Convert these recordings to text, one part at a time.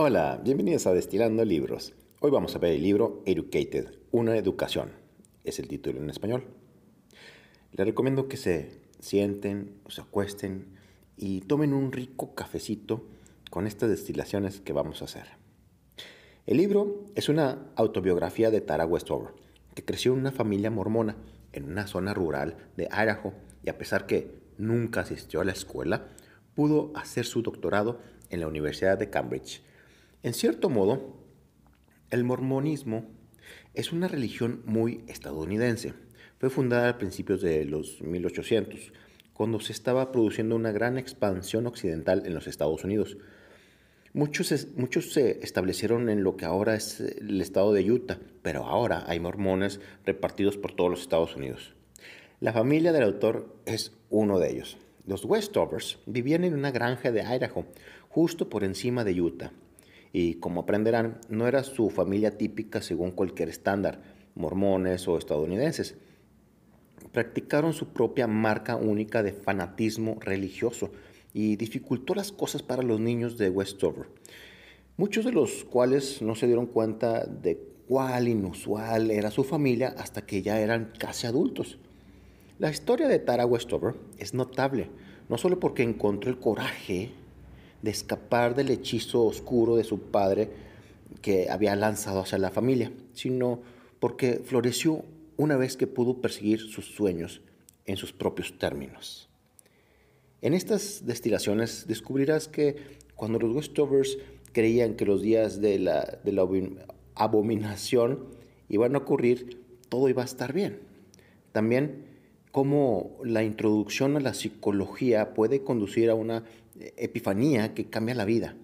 Hola, bienvenidos a Destilando Libros. Hoy vamos a ver el libro Educated, una educación. Es el título en español. Les recomiendo que se sienten, se acuesten y tomen un rico cafecito con estas destilaciones que vamos a hacer. El libro es una autobiografía de Tara Westover, que creció en una familia mormona en una zona rural de Idaho y a pesar que nunca asistió a la escuela, pudo hacer su doctorado en la Universidad de Cambridge en cierto modo, el mormonismo es una religión muy estadounidense. Fue fundada a principios de los 1800, cuando se estaba produciendo una gran expansión occidental en los Estados Unidos. Muchos, muchos se establecieron en lo que ahora es el estado de Utah, pero ahora hay mormones repartidos por todos los Estados Unidos. La familia del autor es uno de ellos. Los Westovers vivían en una granja de Idaho, justo por encima de Utah, y como aprenderán, no era su familia típica según cualquier estándar, mormones o estadounidenses. Practicaron su propia marca única de fanatismo religioso y dificultó las cosas para los niños de Westover, muchos de los cuales no se dieron cuenta de cuál inusual era su familia hasta que ya eran casi adultos. La historia de Tara Westover es notable, no solo porque encontró el coraje de escapar del hechizo oscuro de su padre que había lanzado hacia la familia, sino porque floreció una vez que pudo perseguir sus sueños en sus propios términos. En estas destilaciones descubrirás que cuando los Westovers creían que los días de la, de la abominación iban a ocurrir, todo iba a estar bien. También cómo la introducción a la psicología puede conducir a una epifanía que cambia la vida.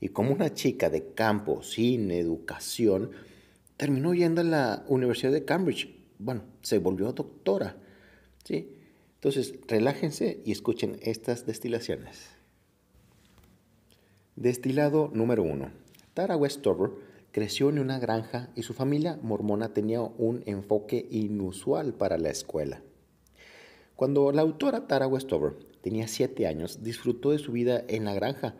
Y como una chica de campo, sin educación, terminó yendo a la Universidad de Cambridge. Bueno, se volvió doctora. ¿sí? Entonces, relájense y escuchen estas destilaciones. Destilado número uno. Tara Westover creció en una granja y su familia mormona tenía un enfoque inusual para la escuela. Cuando la autora Tara Westover tenía siete años, disfrutó de su vida en la granja.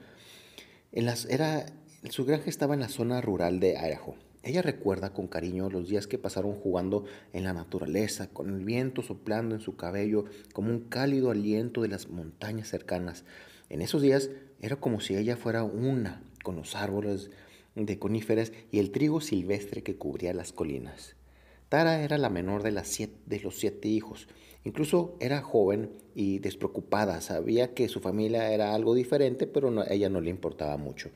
En era, su granja estaba en la zona rural de Idaho. Ella recuerda con cariño los días que pasaron jugando en la naturaleza, con el viento soplando en su cabello como un cálido aliento de las montañas cercanas. En esos días era como si ella fuera una con los árboles de coníferas y el trigo silvestre que cubría las colinas. Tara era la menor de, los siete hijos. Incluso era joven y despreocupada. Sabía que su familia era algo diferente, pero a ella no le importaba mucho.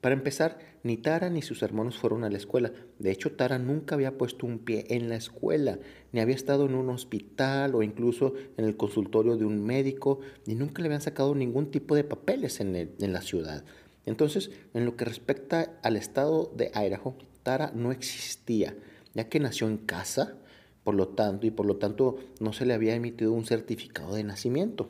Para empezar, ni Tara ni sus hermanos fueron a la escuela. De hecho, Tara nunca había puesto un pie en la escuela, ni había estado en un hospital o incluso en el consultorio de un médico, ni nunca le habían sacado ningún tipo de papeles en, en la ciudad. Entonces, en lo que respecta al estado de Idaho, Tara no existía ya que nació en casa, por lo tanto, y por lo tanto no se le había emitido un certificado de nacimiento.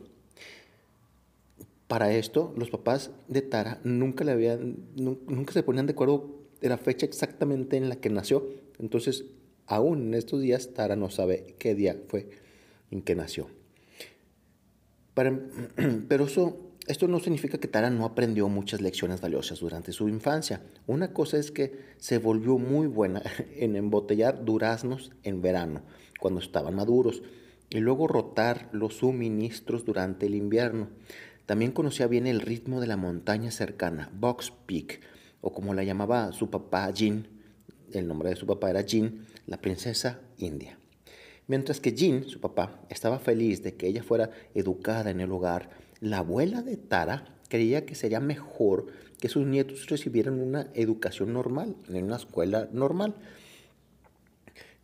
Para esto, los papás de Tara nunca, le habían, nunca se ponían de acuerdo de la fecha exactamente en la que nació. Entonces, aún en estos días, Tara no sabe qué día fue en que nació. Em, pero eso esto no significa que Tara no aprendió muchas lecciones valiosas durante su infancia. Una cosa es que se volvió muy buena en embotellar duraznos en verano, cuando estaban maduros, y luego rotar los suministros durante el invierno. También conocía bien el ritmo de la montaña cercana, Box Peak, o como la llamaba su papá Jean, el nombre de su papá era Jean, la princesa india. Mientras que Jean, su papá, estaba feliz de que ella fuera educada en el hogar, la abuela de Tara creía que sería mejor que sus nietos recibieran una educación normal, en una escuela normal.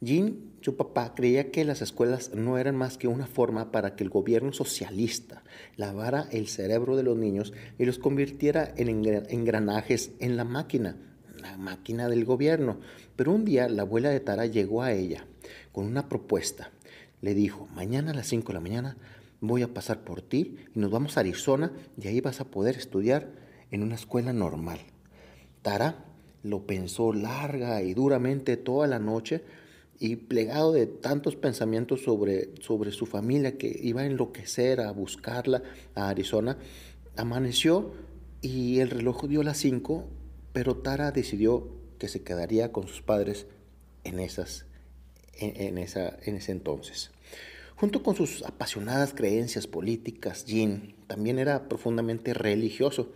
Jean, su papá, creía que las escuelas no eran más que una forma para que el gobierno socialista lavara el cerebro de los niños y los convirtiera en engranajes en la máquina, la máquina del gobierno. Pero un día la abuela de Tara llegó a ella con una propuesta. Le dijo, mañana a las 5 de la mañana voy a pasar por ti y nos vamos a Arizona y ahí vas a poder estudiar en una escuela normal. Tara lo pensó larga y duramente toda la noche y plegado de tantos pensamientos sobre, sobre su familia que iba a enloquecer a buscarla a Arizona, amaneció y el reloj dio las cinco, pero Tara decidió que se quedaría con sus padres en, esas, esa, en ese entonces. Junto con sus apasionadas creencias políticas, Jin también era profundamente religioso,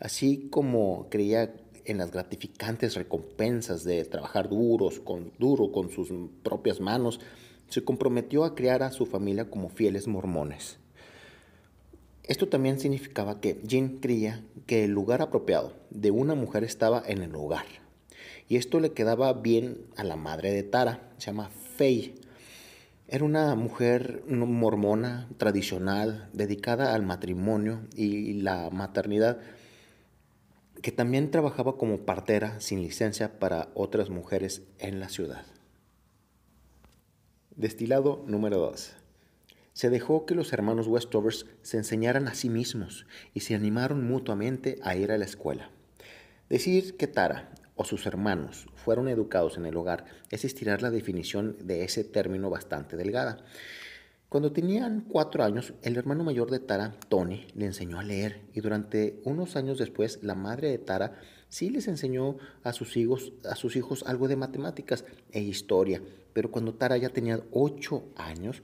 así como creía en las gratificantes recompensas de trabajar con, duro con sus propias manos, se comprometió a criar a su familia como fieles mormones. Esto también significaba que Jean creía que el lugar apropiado de una mujer estaba en el hogar. Y esto le quedaba bien a la madre de Tara, se llama Faye, era una mujer mormona tradicional, dedicada al matrimonio y la maternidad, que también trabajaba como partera sin licencia para otras mujeres en la ciudad. Destilado número 2. Se dejó que los hermanos Westovers se enseñaran a sí mismos y se animaron mutuamente a ir a la escuela. Decir que Tara o sus hermanos fueron educados en el hogar, es estirar la definición de ese término bastante delgada. Cuando tenían cuatro años, el hermano mayor de Tara, Tony, le enseñó a leer y durante unos años después la madre de Tara sí les enseñó a sus hijos, a sus hijos algo de matemáticas e historia, pero cuando Tara ya tenía ocho años,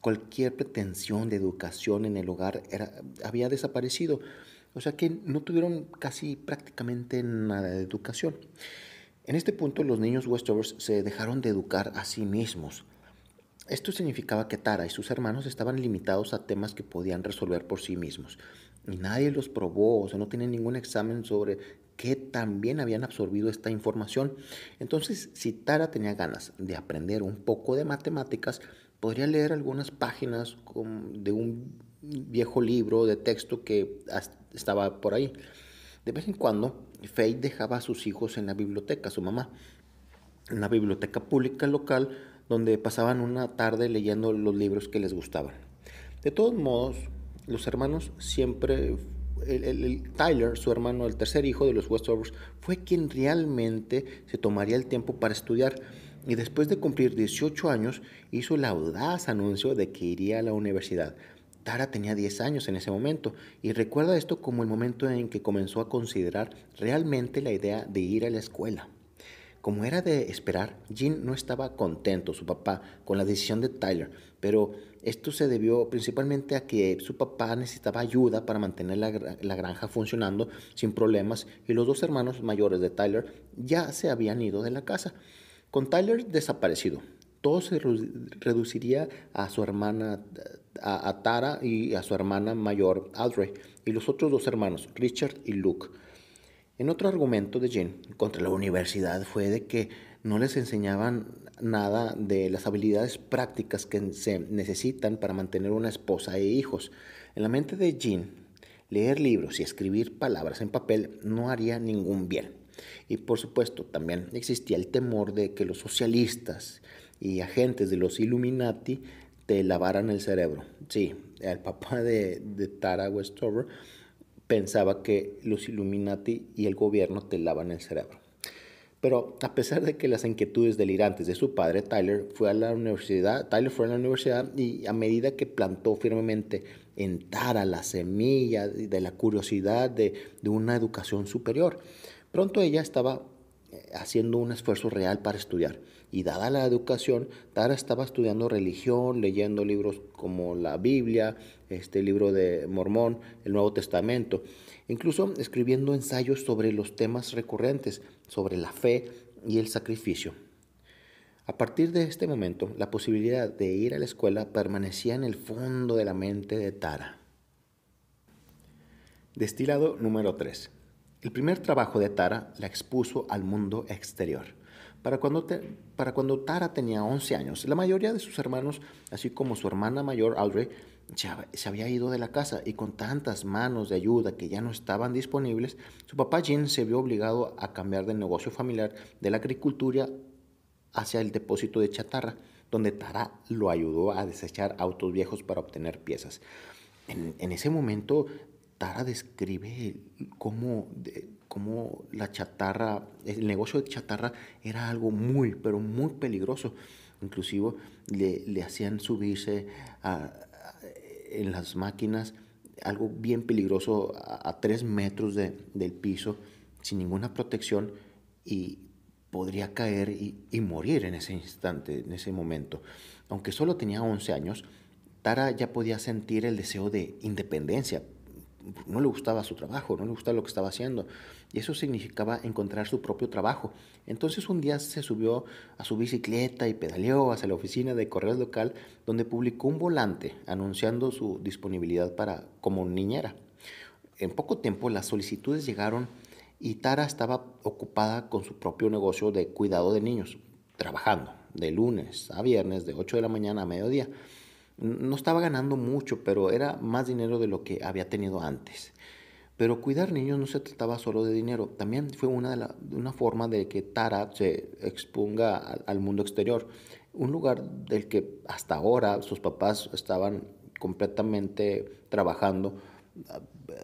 cualquier pretensión de educación en el hogar era, había desaparecido. O sea que no tuvieron casi prácticamente nada de educación. En este punto los niños Westovers se dejaron de educar a sí mismos. Esto significaba que Tara y sus hermanos estaban limitados a temas que podían resolver por sí mismos. nadie los probó, o sea, no tienen ningún examen sobre qué también habían absorbido esta información. Entonces, si Tara tenía ganas de aprender un poco de matemáticas, podría leer algunas páginas de un viejo libro de texto que estaba por ahí. De vez en cuando, Faye dejaba a sus hijos en la biblioteca, su mamá, en la biblioteca pública local, donde pasaban una tarde leyendo los libros que les gustaban. De todos modos, los hermanos siempre, Tyler, su hermano, el tercer hijo de los Westovers, fue quien realmente se tomaría el tiempo para estudiar y después de cumplir 18 años hizo el audaz anuncio de que iría a la universidad. Tara tenía 10 años en ese momento y recuerda esto como el momento en que comenzó a considerar realmente la idea de ir a la escuela. Como era de esperar, Jean no estaba contento, su papá, con la decisión de Tyler, pero esto se debió principalmente a que su papá necesitaba ayuda para mantener la, granja funcionando sin problemas y los dos hermanos mayores de Tyler ya se habían ido de la casa, con Tyler desaparecido todo se reduciría a su hermana, a, Tara y a su hermana mayor, Audrey, y los otros dos hermanos, Richard y Luke. En otro argumento de Jean contra la universidad fue de que no les enseñaban nada de las habilidades prácticas que se necesitan para mantener una esposa e hijos. En la mente de Jean, leer libros y escribir palabras en papel no haría ningún bien. Y por supuesto, también existía el temor de que los socialistas y agentes de los Illuminati te lavaran el cerebro. Sí, el papá de, de Tara Westover pensaba que los Illuminati y el gobierno te lavan el cerebro. Pero a pesar de que las inquietudes delirantes de su padre, Tyler fue a la universidad, Tyler fue a y a medida que plantó firmemente en Tara la semilla de la curiosidad de una educación superior, pronto ella estaba eh, haciendo un esfuerzo real para estudiar y dada la educación, Tara estaba estudiando religión, leyendo libros como la Biblia, este libro de Mormón, el Nuevo Testamento, incluso escribiendo ensayos sobre los temas recurrentes, sobre la fe y el sacrificio. A partir de este momento, la posibilidad de ir a la escuela permanecía en el fondo de la mente de Tara. Destilado número 3. El primer trabajo de Tara la expuso al mundo exterior. Para cuando, para cuando Tara tenía 11 años, la mayoría de sus hermanos, así como su hermana mayor Audrey, se había ido de la casa y con tantas manos de ayuda que ya no estaban disponibles, su papá Jim se vio obligado a cambiar de negocio familiar de la agricultura hacia el depósito de chatarra, donde Tara lo ayudó a desechar autos viejos para obtener piezas. En, ese momento, Tara describe cómo cómo la chatarra, el negocio de chatarra era algo muy, pero muy peligroso. Inclusivo le, hacían subirse en las máquinas algo bien peligroso a, tres metros del piso sin ninguna protección y podría caer y, y, morir en ese instante, en ese momento. Aunque solo tenía 11 años, Tara ya podía sentir el deseo de independencia, no le gustaba su trabajo, no le gustaba lo que estaba haciendo. Y eso significaba encontrar su propio trabajo. Entonces un día se subió a su bicicleta y pedaleó hacia la oficina de correos local, donde publicó un volante anunciando su disponibilidad para, como niñera. En poco tiempo las solicitudes llegaron y Tara estaba ocupada con su propio negocio de cuidado de niños, trabajando de lunes a viernes, de 8 de la mañana a mediodía no estaba ganando mucho, pero era más dinero de lo que había tenido antes. Pero cuidar niños no se trataba solo de dinero, también fue una, forma de que Tara se exponga al, mundo exterior, un lugar del que hasta ahora sus papás estaban completamente trabajando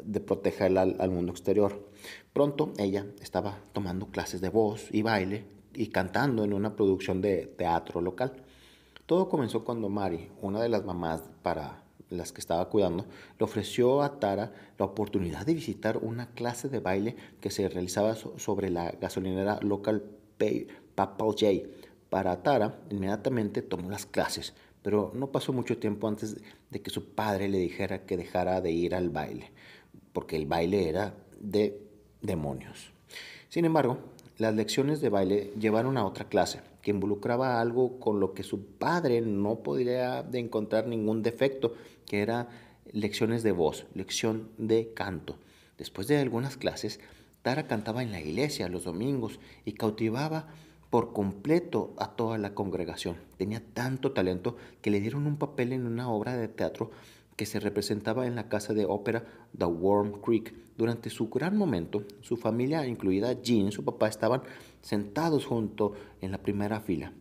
de protegerla al, mundo exterior. Pronto ella estaba tomando clases de voz y baile y cantando en una producción de teatro local. Todo comenzó cuando Mari, una de las mamás para las que estaba cuidando, le ofreció a Tara la oportunidad de visitar una clase de baile que se realizaba sobre la gasolinera local Papal J. Para Tara, inmediatamente tomó las clases, pero no pasó mucho tiempo antes de que su padre le dijera que dejara de ir al baile, porque el baile era de demonios. Sin embargo, las lecciones de baile llevaron a otra clase, que involucraba algo con lo que su padre no podría encontrar ningún defecto, que era lecciones de voz, lección de canto. Después de algunas clases, Tara cantaba en la iglesia los domingos y cautivaba por completo a toda la congregación. Tenía tanto talento que le dieron un papel en una obra de teatro que se representaba en la casa de ópera The Worm Creek. Durante su gran momento, su familia, incluida Jean y su papá, estaban sentados junto en la primera fila.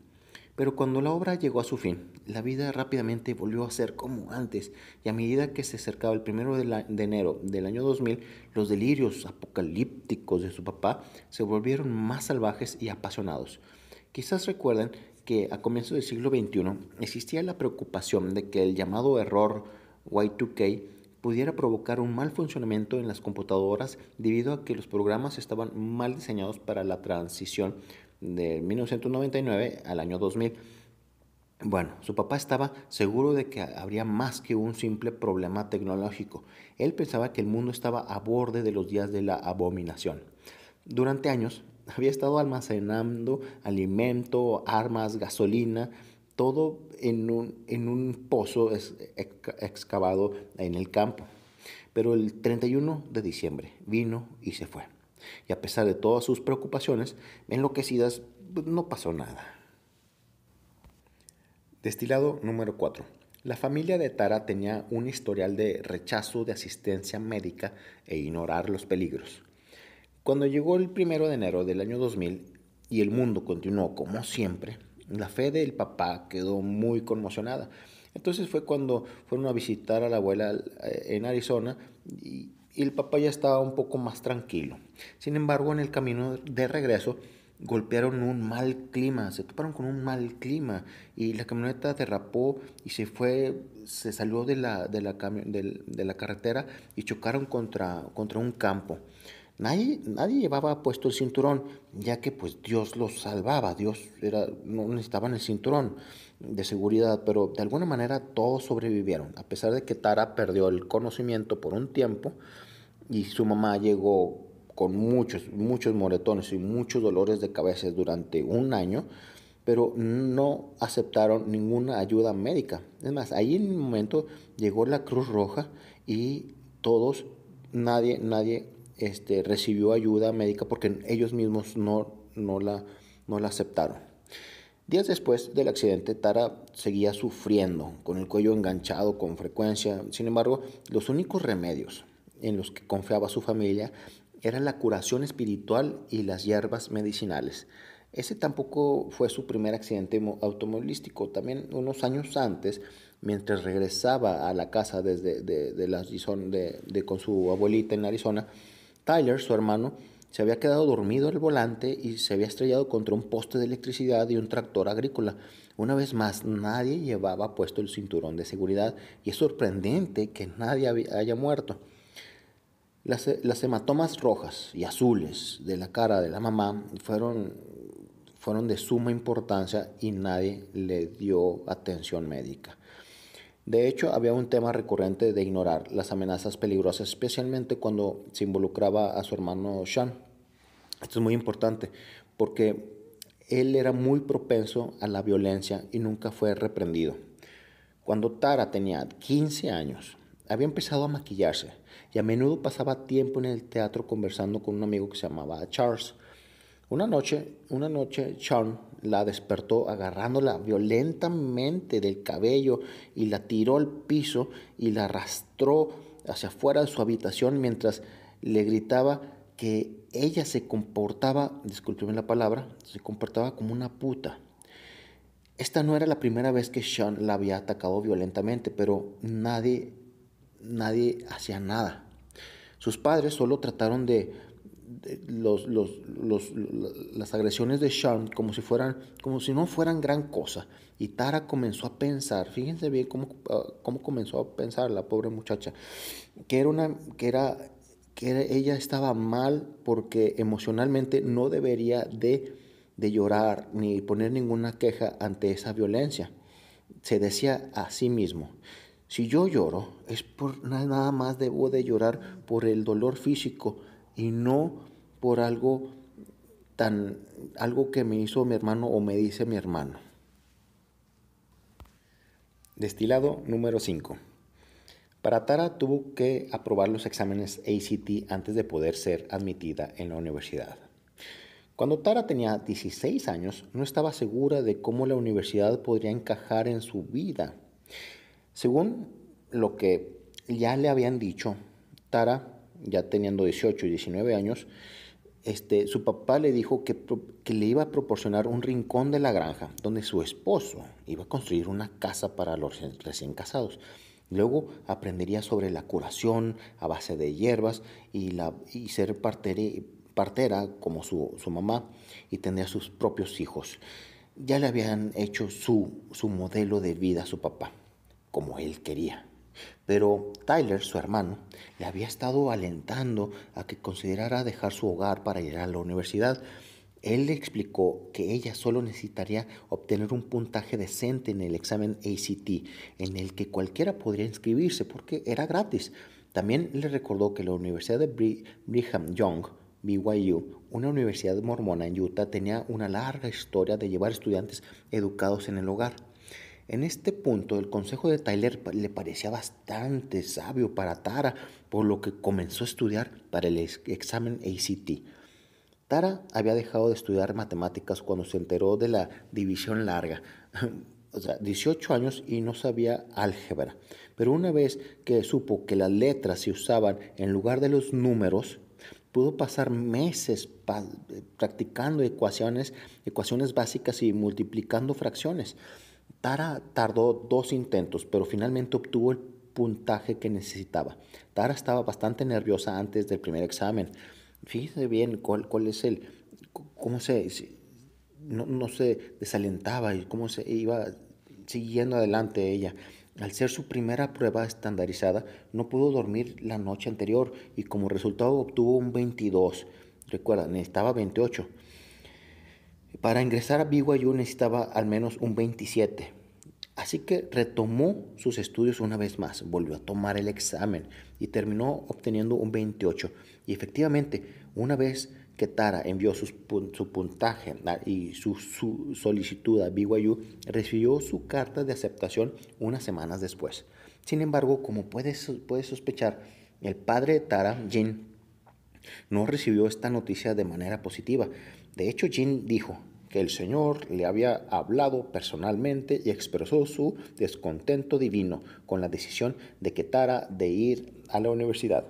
Pero cuando la obra llegó a su fin, la vida rápidamente volvió a ser como antes y a medida que se acercaba el primero de, enero del año 2000, los delirios apocalípticos de su papá se volvieron más salvajes y apasionados. Quizás recuerden que a comienzos del siglo XXI existía la preocupación de que el llamado error y2K pudiera provocar un mal funcionamiento en las computadoras debido a que los programas estaban mal diseñados para la transición de 1999 al año 2000. Bueno, su papá estaba seguro de que habría más que un simple problema tecnológico. Él pensaba que el mundo estaba a borde de los días de la abominación. Durante años había estado almacenando alimento, armas, gasolina, todo en un, pozo excavado en el campo. Pero el 31 de diciembre vino y se fue. Y a pesar de todas sus preocupaciones, enloquecidas, pues, no pasó nada. Destilado número 4. La familia de Tara tenía un historial de rechazo de asistencia médica e ignorar los peligros. Cuando llegó el 1 de enero del año 2000 y el mundo continuó como siempre, la fe del papá quedó muy conmocionada. Entonces fue cuando fueron a visitar a la abuela eh, en Arizona y, el papá ya estaba un poco más tranquilo. Sin embargo, en el camino de regreso, golpearon un mal clima, se toparon con un mal clima y la camioneta derrapó y se fue, se salió de la, de la, la carretera y chocaron contra, contra un campo. Nadie, llevaba puesto el cinturón, ya que pues Dios los salvaba, Dios era, no necesitaban el cinturón de seguridad, pero de alguna manera todos sobrevivieron, a pesar de que Tara perdió el conocimiento por un tiempo y su mamá llegó con muchos, muchos moretones y muchos dolores de cabeza durante un año, pero no aceptaron ninguna ayuda médica. Es más, ahí en un momento llegó la Cruz Roja y todos, nadie, nadie este, recibió ayuda médica porque ellos mismos no, no, la, aceptaron. Días después del accidente, Tara seguía sufriendo, con el cuello enganchado con frecuencia. Sin embargo, los únicos remedios en los que confiaba su familia eran la curación espiritual y las hierbas medicinales. Ese tampoco fue su primer accidente automovilístico. También unos años antes, mientras regresaba a la casa desde de, con su abuelita en Arizona, Tyler, su hermano, se había quedado dormido al volante y se había estrellado contra un poste de electricidad y un tractor agrícola. Una vez más, nadie llevaba puesto el cinturón de seguridad y es sorprendente que nadie haya muerto. Las, hematomas rojas y azules de la cara de la mamá fueron, fueron de suma importancia y nadie le dio atención médica. De hecho, había un tema recurrente de ignorar las amenazas peligrosas, especialmente cuando se involucraba a su hermano Sean. Esto es muy importante porque él era muy propenso a la violencia y nunca fue reprendido. Cuando Tara tenía 15 años, había empezado a maquillarse y a menudo pasaba tiempo en el teatro conversando con un amigo que se llamaba Charles. Una noche, una noche, Sean la despertó agarrándola violentamente del cabello y la tiró al piso y la arrastró hacia afuera de su habitación mientras le gritaba que ella se comportaba, disculpen la palabra, se comportaba como una puta. Esta no era la primera vez que Sean la había atacado violentamente, pero nadie, nadie hacía nada. Sus padres solo trataron de eh, los, las agresiones de Sean como si, fueran, como si no fueran gran cosa. Y Tara comenzó a pensar, fíjense bien cómo, ah, cómo comenzó a pensar la pobre muchacha, que era una, que era que ella estaba mal porque emocionalmente no debería de, de, llorar ni poner ninguna queja ante esa violencia. Se decía a sí mismo, si yo lloro es por nada más debo de llorar por el dolor físico y no por algo tan algo que me hizo mi hermano o me dice mi hermano. Destilado número 5. Para Tara tuvo que aprobar los exámenes ACT antes de poder ser admitida en la universidad. Cuando Tara tenía 16 años, no estaba segura de cómo la universidad podría encajar en su vida. Según lo que ya le habían dicho, Tara ya teniendo 18 y 19 años, este, su papá le dijo que, que, le iba a proporcionar un rincón de la granja donde su esposo iba a construir una casa para los recién casados. Luego aprendería sobre la curación a base de hierbas y, la, y ser partera como su, mamá y tendría sus propios hijos. Ya le habían hecho su modelo de vida a su papá, como él quería pero Tyler, su hermano, le había estado alentando a que considerara dejar su hogar para ir a la universidad. Él le explicó que ella solo necesitaría obtener un puntaje decente en el examen ACT, en el que cualquiera podría inscribirse porque era gratis. También le recordó que la Universidad de Brigham Young, BYU, una universidad mormona en Utah, tenía una larga historia de llevar estudiantes educados en el hogar. En este punto, el consejo de Tyler le parecía bastante sabio para Tara, por lo que comenzó a estudiar para el examen ACT. Tara había dejado de estudiar matemáticas cuando se enteró de la división larga, o sea, 18 años y no sabía álgebra. Pero una vez que supo que las letras se usaban en lugar de los números, pudo pasar meses practicando ecuaciones, ecuaciones básicas y multiplicando fracciones. Tara tardó dos intentos, pero finalmente obtuvo el puntaje que necesitaba. Tara estaba bastante nerviosa antes del primer examen. Fíjese bien cuál, es el, cómo se, no, no se desalentaba y cómo se iba siguiendo adelante ella. Al ser su primera prueba estandarizada, no pudo dormir la noche anterior y como resultado obtuvo un 22. Recuerda, necesitaba 28. Para ingresar a BYU necesitaba al menos un 27. Así que retomó sus estudios una vez más, volvió a tomar el examen y terminó obteniendo un 28. Y efectivamente, una vez que Tara envió su puntaje ah, y su, solicitud a BYU, recibió su carta de aceptación unas semanas después. Sin embargo, como puedes, sospechar, el padre de Tara, Jin no recibió esta noticia de manera positiva. De hecho, Jin dijo que el Señor le había hablado personalmente y expresó su descontento divino con la decisión de que Tara de ir a la universidad.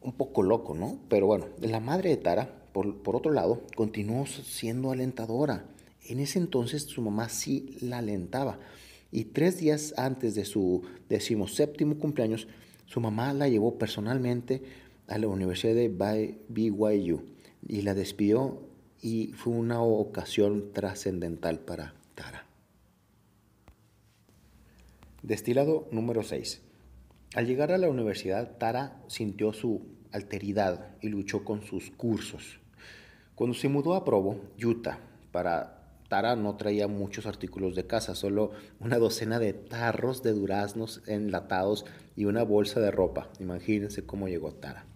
Un poco loco, ¿no? Pero bueno, la madre de Tara, por, por otro lado, continuó siendo alentadora. En ese entonces su mamá sí la alentaba. Y tres días antes de su decimoséptimo cumpleaños, su mamá la llevó personalmente a la Universidad de BYU y la despidió y fue una ocasión trascendental para Tara. Destilado número 6. Al llegar a la universidad, Tara sintió su alteridad y luchó con sus cursos. Cuando se mudó a Provo, Utah, para Tara no traía muchos artículos de casa, solo una docena de tarros de duraznos enlatados y una bolsa de ropa. Imagínense cómo llegó Tara.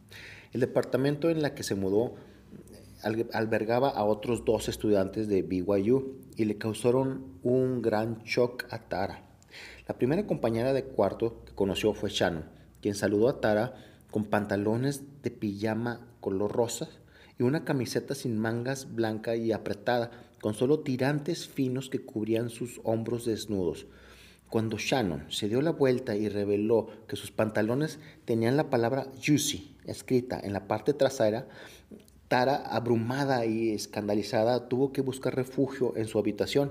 El departamento en la que se mudó albergaba a otros dos estudiantes de BYU y le causaron un gran shock a Tara. La primera compañera de cuarto que conoció fue Shannon, quien saludó a Tara con pantalones de pijama color rosa y una camiseta sin mangas blanca y apretada, con solo tirantes finos que cubrían sus hombros desnudos cuando Shannon se dio la vuelta y reveló que sus pantalones tenían la palabra Juicy escrita en la parte trasera, Tara, abrumada y escandalizada, tuvo que buscar refugio en su habitación.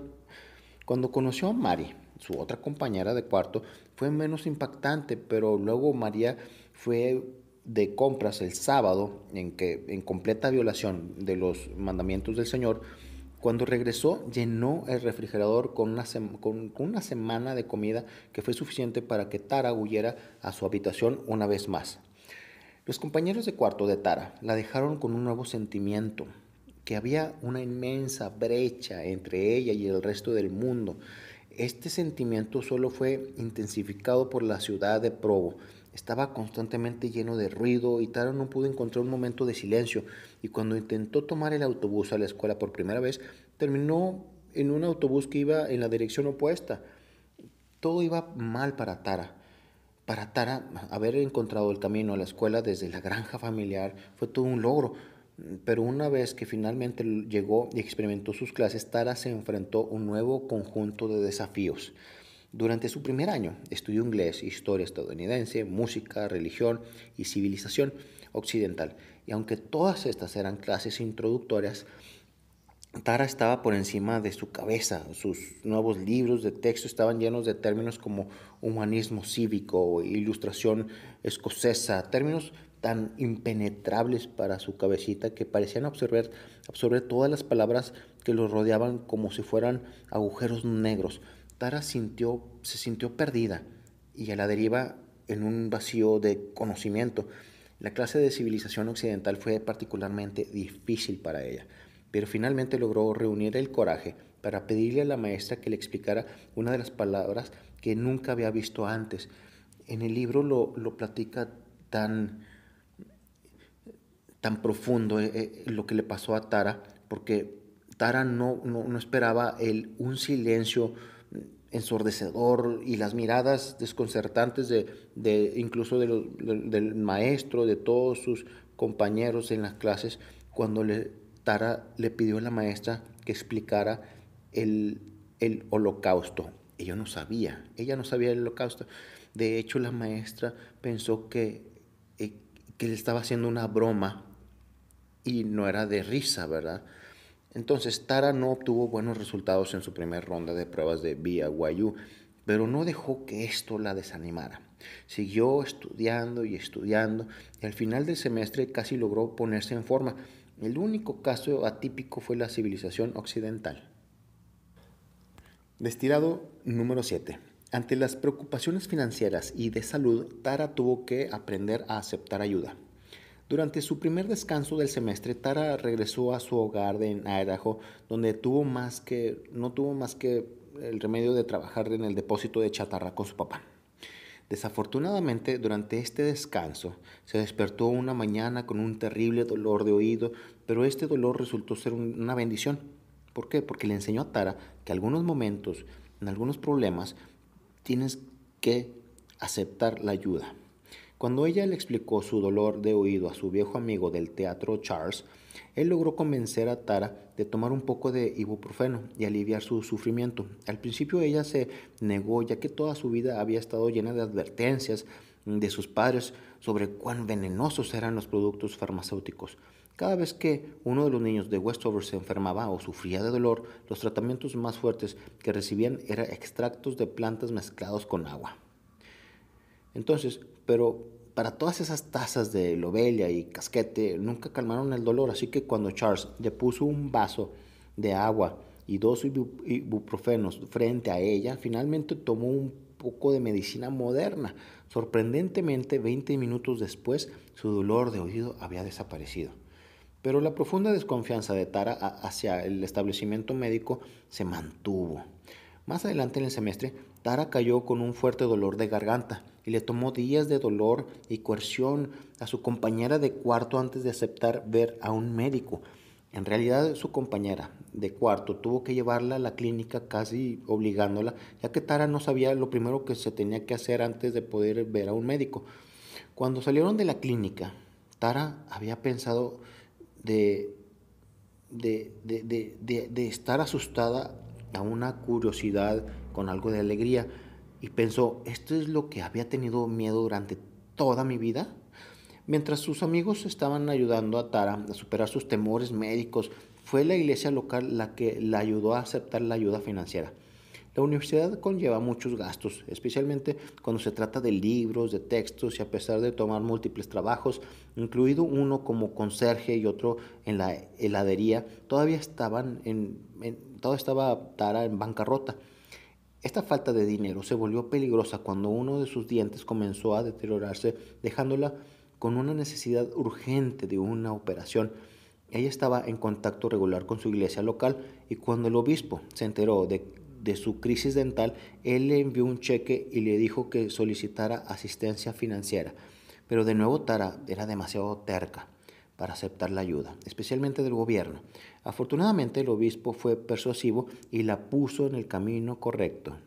Cuando conoció a Mari, su otra compañera de cuarto, fue menos impactante, pero luego María fue de compras el sábado, en que en completa violación de los mandamientos del Señor, cuando regresó, llenó el refrigerador con una, semana de comida que fue suficiente para que Tara huyera a su habitación una vez más. Los compañeros de cuarto de Tara la dejaron con un nuevo sentimiento, que había una inmensa brecha entre ella y el resto del mundo. Este sentimiento solo fue intensificado por la ciudad de Provo, estaba constantemente lleno de ruido y Tara no pudo encontrar un momento de silencio y cuando intentó tomar el autobús a la escuela por primera vez, terminó en un autobús que iba en la dirección opuesta. Todo iba mal para Tara. Para Tara, haber encontrado el camino a la escuela desde la granja familiar fue todo un logro, pero una vez que finalmente llegó y experimentó sus clases, Tara se enfrentó a un nuevo conjunto de desafíos. Durante su primer año estudió inglés, historia estadounidense, música, religión y civilización occidental. Y aunque todas estas eran clases introductorias, Tara estaba por encima de su cabeza. Sus nuevos libros de texto estaban llenos de términos como humanismo cívico, ilustración escocesa, términos tan impenetrables para su cabecita que parecían absorber, todas las palabras que los rodeaban como si fueran agujeros negros. Tara sintió, se sintió perdida y a la deriva en un vacío de conocimiento. La clase de civilización occidental fue particularmente difícil para ella, pero finalmente logró reunir el coraje para pedirle a la maestra que le explicara una de las palabras que nunca había visto antes. En el libro lo, platica tan, tan profundo eh, eh, lo que le pasó a Tara, porque Tara no, no, esperaba el, un silencio ensordecedor y las miradas desconcertantes de, incluso del maestro, de todos sus compañeros en las clases, cuando le, Tara le pidió a la maestra que explicara el, holocausto. Ella no sabía, ella no sabía el holocausto. De hecho, la maestra pensó que, eh, que le estaba haciendo una broma y no era de risa, ¿verdad? Entonces, Tara no obtuvo buenos resultados en su primera ronda de pruebas de BYU, pero no dejó que esto la desanimara. Siguió estudiando y estudiando y al final del semestre casi logró ponerse en forma. El único caso atípico fue la civilización occidental. Destilado número 7. Ante las preocupaciones financieras y de salud, Tara tuvo que aprender a aceptar ayuda. Durante su primer descanso del semestre, Tara regresó a su hogar en Idaho, donde tuvo más que, no tuvo más que el remedio de trabajar en el depósito de chatarra con su papá. Desafortunadamente, durante este descanso, se despertó una mañana con un terrible dolor de oído, pero este dolor resultó ser una bendición. ¿Por qué? Porque le enseñó a Tara que algunos momentos, en algunos problemas, tienes que aceptar la ayuda. Cuando ella le explicó su dolor de oído a su viejo amigo del teatro Charles, él logró convencer a Tara de tomar un poco de ibuprofeno y aliviar su sufrimiento. Al principio ella se negó ya que toda su vida había estado llena de advertencias de sus padres sobre cuán venenosos eran los productos farmacéuticos. Cada vez que uno de los niños de Westover se enfermaba o sufría de dolor, los tratamientos más fuertes que recibían eran extractos de plantas mezclados con agua. Entonces, pero para todas esas tazas de Lobelia y Casquete nunca calmaron el dolor, así que cuando Charles le puso un vaso de agua y dos ibuprofenos frente a ella, finalmente tomó un poco de medicina moderna. Sorprendentemente, 20 minutos después, su dolor de oído había desaparecido. Pero la profunda desconfianza de Tara hacia el establecimiento médico se mantuvo. Más adelante en el semestre, Tara cayó con un fuerte dolor de garganta y le tomó días de dolor y coerción a su compañera de cuarto antes de aceptar ver a un médico. En realidad su compañera de cuarto tuvo que llevarla a la clínica casi obligándola, ya que Tara no sabía lo primero que se tenía que hacer antes de poder ver a un médico. Cuando salieron de la clínica, Tara había pensado de, de, de, de estar asustada a una curiosidad con algo de alegría y pensó, esto es lo que había tenido miedo durante toda mi vida. Mientras sus amigos estaban ayudando a Tara a superar sus temores médicos, fue la iglesia local la que la ayudó a aceptar la ayuda financiera. La universidad conlleva muchos gastos, especialmente cuando se trata de libros, de textos y a pesar de tomar múltiples trabajos, incluido uno como conserje y otro en la heladería, todavía estaban todo estaba Tara en bancarrota. Esta falta de dinero se volvió peligrosa cuando uno de sus dientes comenzó a deteriorarse, dejándola con una necesidad urgente de una operación. Ella estaba en contacto regular con su iglesia local y cuando el obispo se enteró de, su crisis dental, él le envió un cheque y le dijo que solicitara asistencia financiera. Pero de nuevo Tara era demasiado terca para aceptar la ayuda, especialmente del gobierno. Afortunadamente el obispo fue persuasivo y la puso en el camino correcto.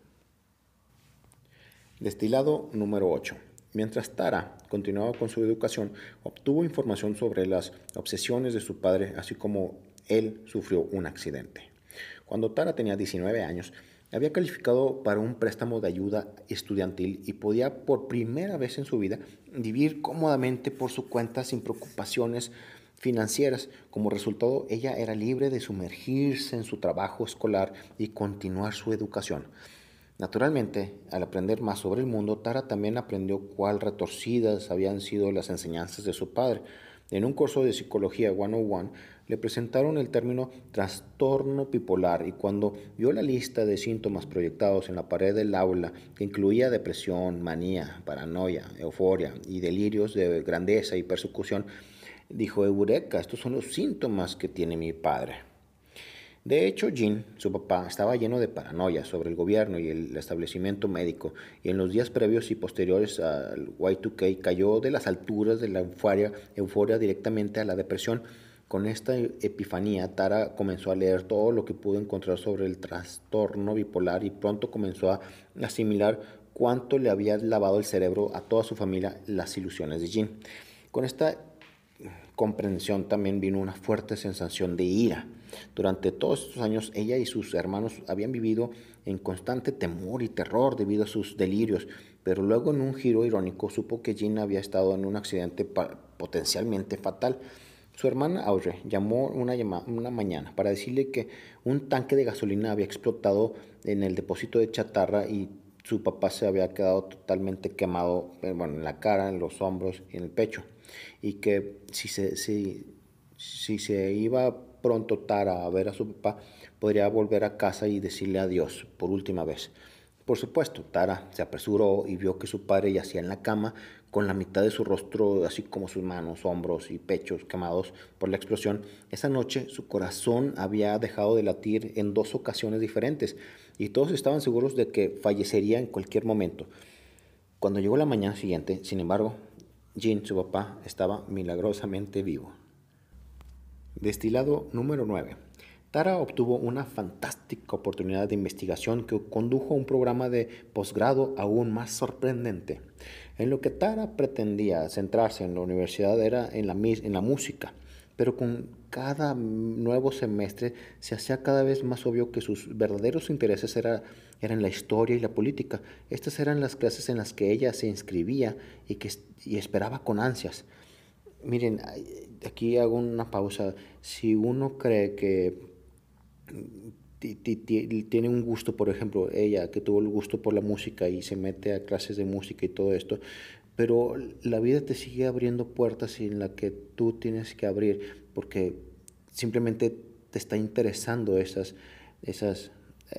Destilado número 8. Mientras Tara continuaba con su educación, obtuvo información sobre las obsesiones de su padre, así como él sufrió un accidente. Cuando Tara tenía 19 años, había calificado para un préstamo de ayuda estudiantil y podía por primera vez en su vida vivir cómodamente por su cuenta sin preocupaciones financieras. Como resultado, ella era libre de sumergirse en su trabajo escolar y continuar su educación. Naturalmente, al aprender más sobre el mundo, Tara también aprendió cuál retorcidas habían sido las enseñanzas de su padre. En un curso de psicología 101 le presentaron el término trastorno bipolar y cuando vio la lista de síntomas proyectados en la pared del aula, que incluía depresión, manía, paranoia, euforia y delirios de grandeza y persecución, dijo Eureka, estos son los síntomas que tiene mi padre. De hecho, Jean, su papá, estaba lleno de paranoia sobre el gobierno y el establecimiento médico, y en los días previos y posteriores al Y2K cayó de las alturas de la euforia, euforia directamente a la depresión. Con esta epifanía, Tara comenzó a leer todo lo que pudo encontrar sobre el trastorno bipolar y pronto comenzó a asimilar cuánto le había lavado el cerebro a toda su familia las ilusiones de Jean. Con esta comprensión también vino una fuerte sensación de ira. Durante todos estos años ella y sus hermanos habían vivido en constante temor y terror debido a sus delirios, pero luego en un giro irónico supo que Gina había estado en un accidente potencialmente fatal. Su hermana Audrey llamó una, mañana para decirle que un tanque de gasolina había explotado en el depósito de chatarra y su papá se había quedado totalmente quemado eh, en la cara, en los hombros y en el pecho y que si se, si, se iba pronto Tara a ver a su papá, podría volver a casa y decirle adiós por última vez. Por supuesto, Tara se apresuró y vio que su padre yacía en la cama con la mitad de su rostro, así como sus manos, hombros y pechos quemados por la explosión. Esa noche su corazón había dejado de latir en dos ocasiones diferentes y todos estaban seguros de que fallecería en cualquier momento. Cuando llegó la mañana siguiente, sin embargo, Jin, su papá, estaba milagrosamente vivo. Destilado número 9. Tara obtuvo una fantástica oportunidad de investigación que condujo a un programa de posgrado aún más sorprendente. En lo que Tara pretendía centrarse en la universidad era en la, en la música, pero con cada nuevo semestre se hacía cada vez más obvio que sus verdaderos intereses eran eran la historia y la política. Estas eran las clases en las que ella se inscribía y que esperaba con ansias. Miren, aquí hago una pausa. Si uno cree que tiene un gusto, por ejemplo, ella que tuvo el gusto por la música y se mete a clases de música y todo esto, pero la vida te sigue abriendo puertas en las que tú tienes que abrir porque simplemente te está interesando esas esas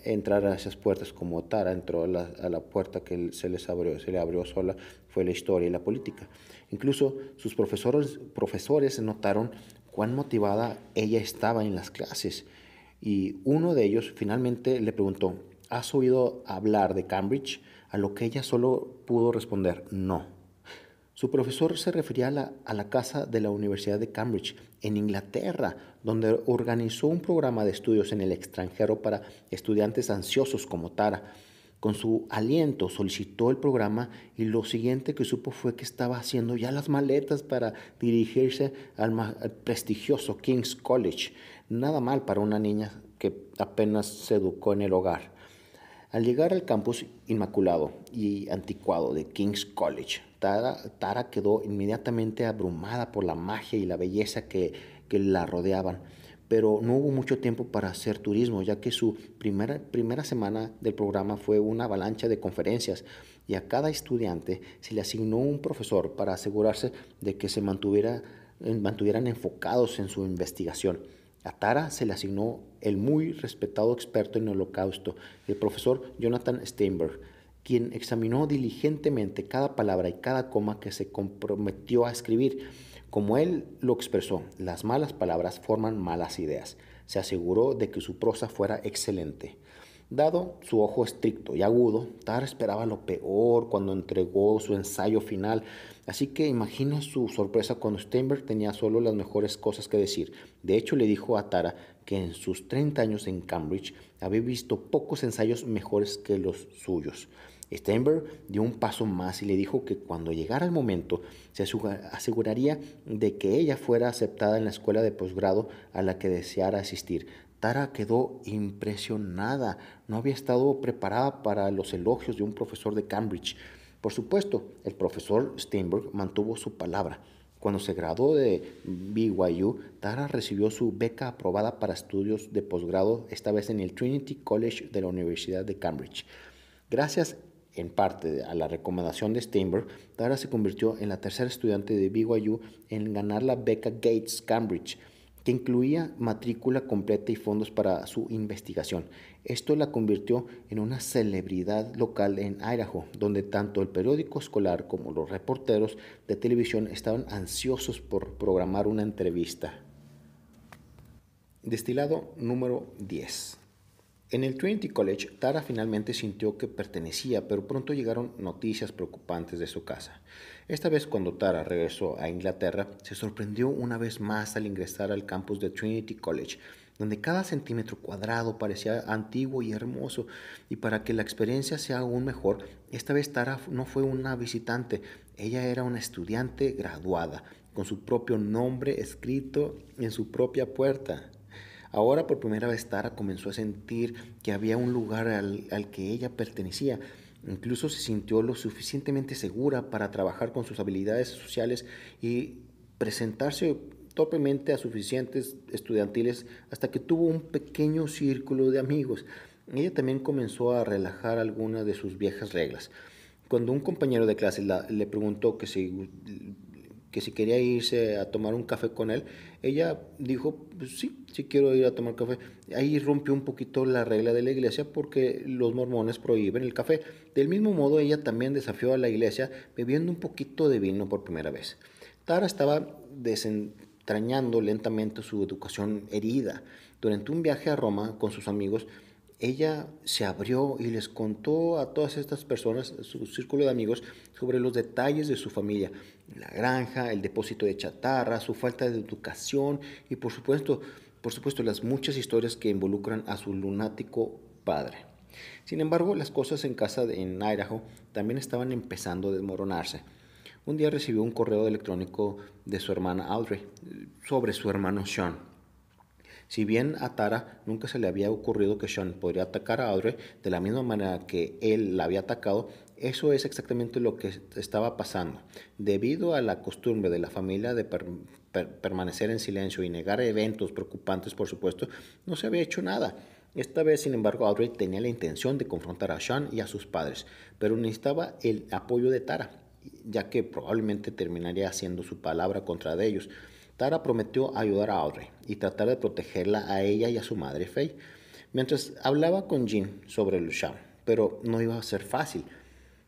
entrar a esas puertas como Tara entró a la, puerta que se les abrió, se le abrió sola, fue la historia y la política. Incluso sus profesores, profesores notaron cuán motivada ella estaba en las clases y uno de ellos finalmente le preguntó, ¿has oído hablar de Cambridge? A lo que ella solo pudo responder, no. Su profesor se refería a la, casa de la Universidad de Cambridge, en Inglaterra, donde organizó un programa de estudios en el extranjero para estudiantes ansiosos como Tara. Con su aliento solicitó el programa y lo siguiente que supo fue que estaba haciendo ya las maletas para dirigirse al prestigioso King's College. Nada mal para una niña que apenas se educó en el hogar. Al llegar al campus inmaculado y anticuado de King's College, Tara, quedó inmediatamente abrumada por la magia y la belleza que, la rodeaban pero no hubo mucho tiempo para hacer turismo, ya que su primera, primera semana del programa fue una avalancha de conferencias y a cada estudiante se le asignó un profesor para asegurarse de que se mantuvieran enfocados en su investigación. A Tara se le asignó el muy respetado experto en holocausto, el profesor Jonathan Steinberg quien examinó diligentemente cada palabra y cada coma que se comprometió a escribir. Como él lo expresó, las malas palabras forman malas ideas. Se aseguró de que su prosa fuera excelente. Dado su ojo estricto y agudo, Tara esperaba lo peor cuando entregó su ensayo final, así que imagina su sorpresa cuando Steinberg tenía solo las mejores cosas que decir. De hecho, le dijo a Tara que en sus 30 años en Cambridge había visto pocos ensayos mejores que los suyos. Steinberg dio un paso más y le dijo que cuando llegara el momento se aseguraría de que ella fuera aceptada en la escuela de posgrado a la que deseara asistir. Tara quedó impresionada, no había estado preparada para los elogios de un profesor de Cambridge. Por supuesto, el profesor Steinberg mantuvo su palabra. Cuando se graduó de BYU, Tara recibió su beca aprobada para estudios de posgrado, esta vez en el Trinity College de la Universidad de Cambridge. Gracias en parte a la recomendación de Steinberg, Tara se convirtió en la tercera estudiante de BYU en ganar la beca Gates Cambridge, que incluía matrícula completa y fondos para su investigación. Esto la convirtió en una celebridad local en Idaho, donde tanto el periódico escolar como los reporteros de televisión estaban ansiosos por programar una entrevista. Destilado número 10. En el Trinity College, Tara finalmente sintió que pertenecía, pero pronto llegaron noticias preocupantes de su casa. Esta vez cuando Tara regresó a Inglaterra, se sorprendió una vez más al ingresar al campus de Trinity College, donde cada centímetro cuadrado parecía antiguo y hermoso, y para que la experiencia sea aún mejor, esta vez Tara no fue una visitante, ella era una estudiante graduada, con su propio nombre escrito en su propia puerta. Ahora por primera vez Tara comenzó a sentir que había un lugar al, que ella pertenecía. Incluso se sintió lo suficientemente segura para trabajar con sus habilidades sociales y presentarse torpemente a suficientes estudiantiles hasta que tuvo un pequeño círculo de amigos. Ella también comenzó a relajar algunas de sus viejas reglas. Cuando un compañero de clase le preguntó que si que si quería irse a tomar un café con él, ella dijo, pues sí, sí quiero ir a tomar café. Ahí rompió un poquito la regla de la iglesia porque los mormones prohíben el café. Del mismo modo, ella también desafió a la iglesia bebiendo un poquito de vino por primera vez. Tara estaba desentrañando lentamente su educación herida. Durante un viaje a Roma con sus amigos, ella se abrió y les contó a todas estas personas, su círculo de amigos, sobre los detalles de su familia, la granja, el depósito de chatarra, su falta de educación y por supuesto, por supuesto las muchas historias que involucran a su lunático padre. Sin embargo, las cosas en casa de, en Idaho también estaban empezando a desmoronarse. Un día recibió un correo electrónico de su hermana Audrey sobre su hermano Sean si bien a Tara nunca se le había ocurrido que Sean podría atacar a Audrey de la misma manera que él la había atacado, eso es exactamente lo que estaba pasando. Debido a la costumbre de la familia de permanecer en silencio y negar eventos preocupantes, por supuesto, no se había hecho nada. Esta vez, sin embargo, Audrey tenía la intención de confrontar a Sean y a sus padres, pero necesitaba el apoyo de Tara, ya que probablemente terminaría haciendo su palabra contra de ellos. Tara prometió ayudar a Audrey y tratar de protegerla a ella y a su madre Faye, mientras hablaba con Jean sobre Lucha, pero no iba a ser fácil.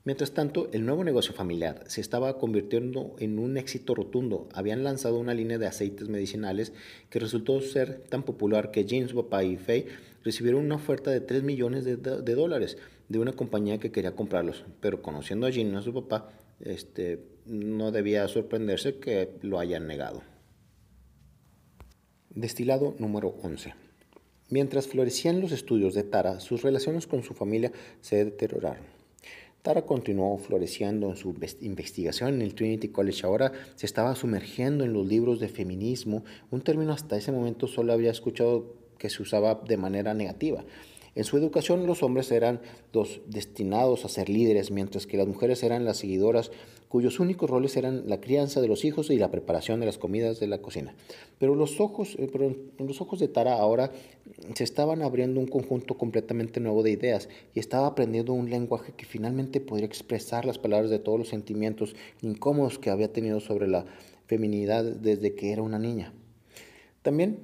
Mientras tanto, el nuevo negocio familiar se estaba convirtiendo en un éxito rotundo. Habían lanzado una línea de aceites medicinales que resultó ser tan popular que Jean, su papá y Faye recibieron una oferta de 3 millones de, dólares de una compañía que quería comprarlos. Pero conociendo a Jean y a su papá, este, no debía sorprenderse que lo hayan negado. Destilado número 11. Mientras florecían los estudios de Tara, sus relaciones con su familia se deterioraron. Tara continuó floreciendo en su investigación en el Trinity College. Ahora se estaba sumergiendo en los libros de feminismo, un término hasta ese momento solo había escuchado que se usaba de manera negativa. En su educación los hombres eran los destinados a ser líderes, mientras que las mujeres eran las seguidoras cuyos únicos roles eran la crianza de los hijos y la preparación de las comidas de la cocina. Pero, los ojos, eh, pero los ojos de Tara ahora se estaban abriendo un conjunto completamente nuevo de ideas y estaba aprendiendo un lenguaje que finalmente podría expresar las palabras de todos los sentimientos incómodos que había tenido sobre la feminidad desde que era una niña. También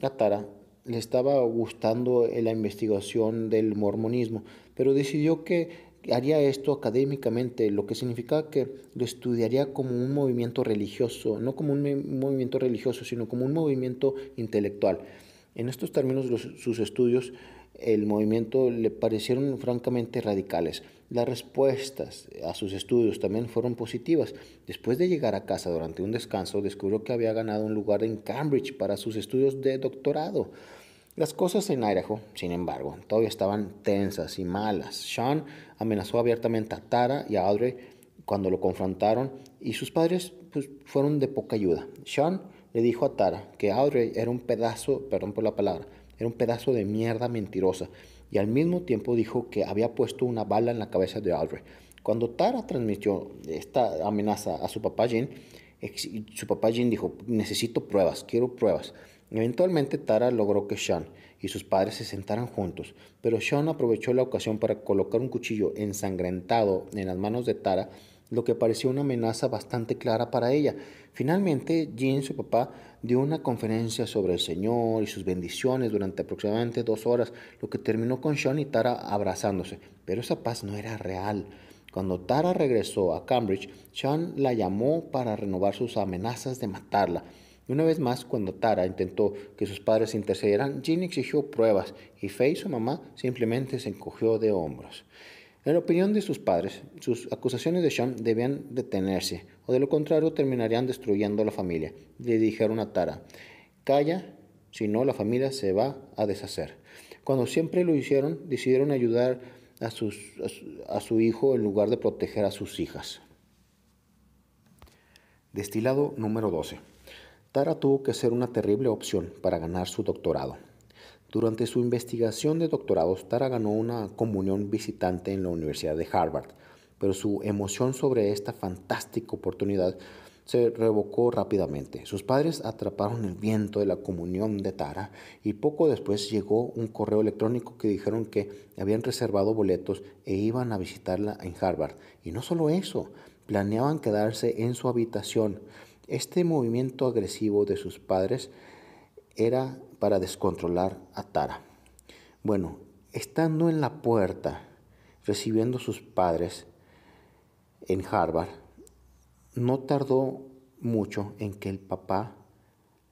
a Tara le estaba gustando la investigación del mormonismo, pero decidió que haría esto académicamente, lo que significa que lo estudiaría como un movimiento religioso, no como un movimiento religioso, sino como un movimiento intelectual. En estos términos, sus estudios, el movimiento le parecieron francamente radicales. Las respuestas a sus estudios también fueron positivas. Después de llegar a casa durante un descanso, descubrió que había ganado un lugar en Cambridge para sus estudios de doctorado. Las cosas en Idaho, sin embargo, todavía estaban tensas y malas. Sean amenazó abiertamente a Tara y a Audrey cuando lo confrontaron y sus padres pues, fueron de poca ayuda. Sean le dijo a Tara que Audrey era un pedazo, perdón por la palabra, era un pedazo de mierda mentirosa y al mismo tiempo dijo que había puesto una bala en la cabeza de Audrey. Cuando Tara transmitió esta amenaza a su papá Jin, su papá Jin dijo, necesito pruebas, quiero pruebas. Eventualmente Tara logró que Sean y sus padres se sentaran juntos, pero Sean aprovechó la ocasión para colocar un cuchillo ensangrentado en las manos de Tara, lo que pareció una amenaza bastante clara para ella. Finalmente, Jean, su papá, dio una conferencia sobre el Señor y sus bendiciones durante aproximadamente dos horas, lo que terminó con Sean y Tara abrazándose, pero esa paz no era real. Cuando Tara regresó a Cambridge, Sean la llamó para renovar sus amenazas de matarla una vez más, cuando Tara intentó que sus padres intercedieran, Jean exigió pruebas y Faye, su mamá, simplemente se encogió de hombros. En la opinión de sus padres, sus acusaciones de Sean debían detenerse, o de lo contrario terminarían destruyendo la familia. Le dijeron a Tara, calla, si no la familia se va a deshacer. Cuando siempre lo hicieron, decidieron ayudar a, su, a su hijo en lugar de proteger a sus hijas. Destilado número 12. Tara tuvo que ser una terrible opción para ganar su doctorado. Durante su investigación de doctorados, Tara ganó una comunión visitante en la Universidad de Harvard, pero su emoción sobre esta fantástica oportunidad se revocó rápidamente. Sus padres atraparon el viento de la comunión de Tara y poco después llegó un correo electrónico que dijeron que habían reservado boletos e iban a visitarla en Harvard. Y no solo eso, planeaban quedarse en su habitación este movimiento agresivo de sus padres era para descontrolar a Tara. Bueno, estando en la puerta, recibiendo sus padres en Harvard, no tardó mucho en que el papá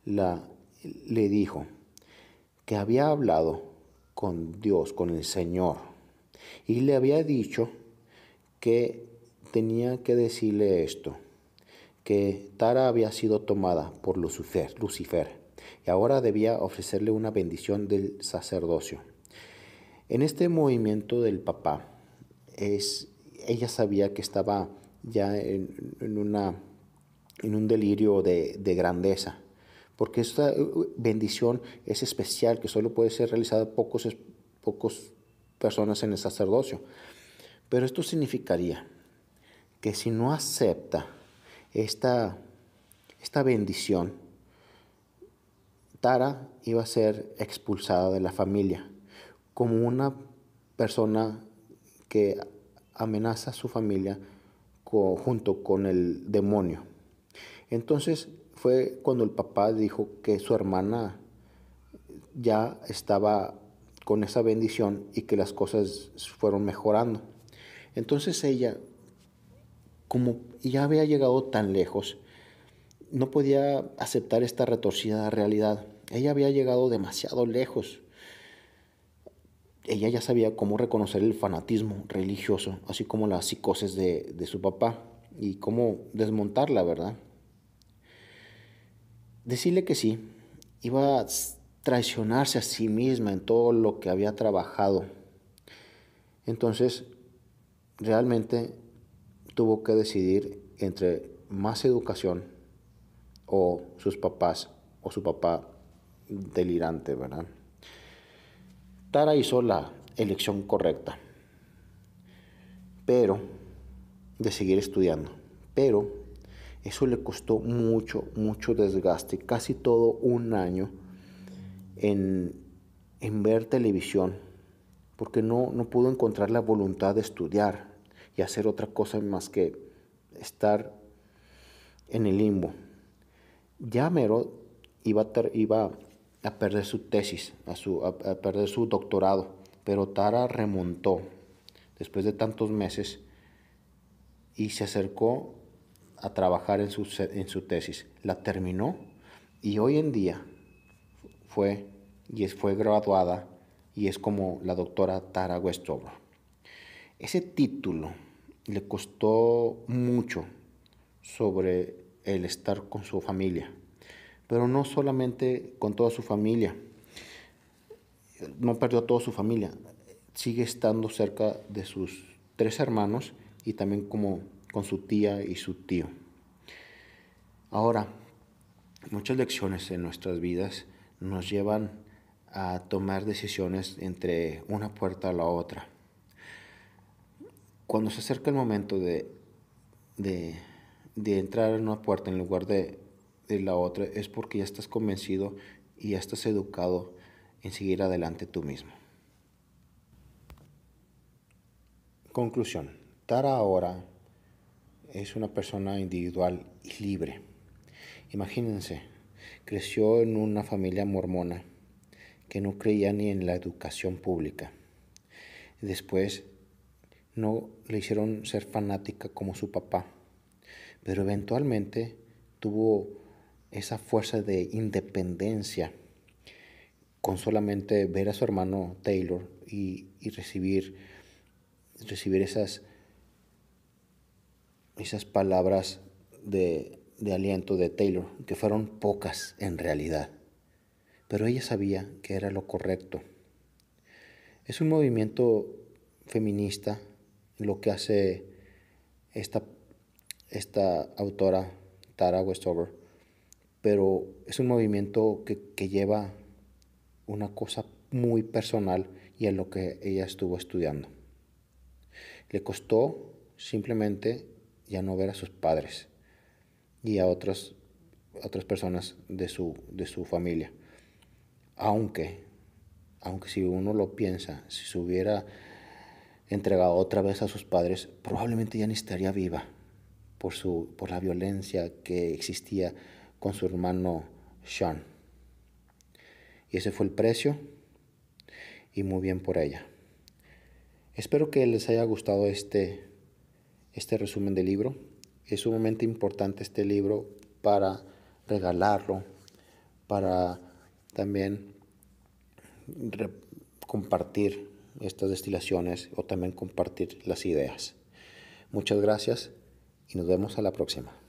la, le dijo que había hablado con Dios, con el Señor, y le había dicho que tenía que decirle esto, que Tara había sido tomada por Lucifer, Lucifer y ahora debía ofrecerle una bendición del sacerdocio. En este movimiento del papá, ella sabía que estaba ya en, una, en un delirio de, grandeza, porque esta eh, bendición es especial, que solo puede ser realizada por pocos, personas en el sacerdocio. Pero esto significaría que si no acepta esta, esta bendición, Tara iba a ser expulsada de la familia como una persona que amenaza a su familia junto con el demonio. Entonces fue cuando el papá dijo que su hermana ya estaba con esa bendición y que las cosas fueron mejorando. Entonces ella como ya había llegado tan lejos, no podía aceptar esta retorcida realidad. Ella había llegado demasiado lejos. Ella ya sabía cómo reconocer el fanatismo religioso, así como las psicosis de, de su papá, y cómo desmontarla, ¿verdad? Decirle que sí, iba a traicionarse a sí misma en todo lo que había trabajado. Entonces, realmente tuvo que decidir entre más educación o sus papás o su papá delirante, ¿verdad? Tara hizo la elección correcta, pero de seguir estudiando, pero eso le costó mucho, mucho desgaste, casi todo un año en, ver televisión, porque no, no pudo encontrar la voluntad de estudiar, y hacer otra cosa más que estar en el limbo. Ya Mero iba a, iba a perder su tesis, a, su, perder su doctorado, pero Tara remontó después de tantos meses y se acercó a trabajar en su, tesis. La terminó y hoy en día fue y fue graduada y es como la doctora Tara Westover. Ese título le costó mucho sobre el estar con su familia, pero no solamente con toda su familia, no perdió a toda su familia, sigue estando cerca de sus tres hermanos y también como con su tía y su tío. Ahora, muchas lecciones en nuestras vidas nos llevan a tomar decisiones entre una puerta a la otra. Cuando se acerca el momento de, de, entrar en una puerta en lugar de, de la otra, es porque ya estás convencido y ya estás educado en seguir adelante tú mismo. Conclusión. Tara ahora es una persona individual y libre. Imagínense, creció en una familia mormona que no creía ni en la educación pública. Después no le hicieron ser fanática como su papá, pero eventualmente tuvo esa fuerza de independencia con solamente ver a su hermano Taylor y, recibir, recibir esas, esas palabras de, de aliento de Taylor, que fueron pocas en realidad. Pero ella sabía que era lo correcto. Es un movimiento feminista lo que hace esta, esta autora, Tara Westover, pero es un movimiento que, lleva una cosa muy personal y en lo que ella estuvo estudiando. Le costó simplemente ya no ver a sus padres y a otras, otras personas de su, de su familia. Aunque, aunque si uno lo piensa, si se hubiera entregado otra vez a sus padres, probablemente ya ni estaría viva por, su, por la violencia que existía con su hermano Sean. Y ese fue el precio y muy bien por ella. Espero que les haya gustado este, este resumen del libro. Es sumamente importante este libro para regalarlo, para también compartir estas destilaciones o también compartir las ideas. Muchas gracias y nos vemos a la próxima.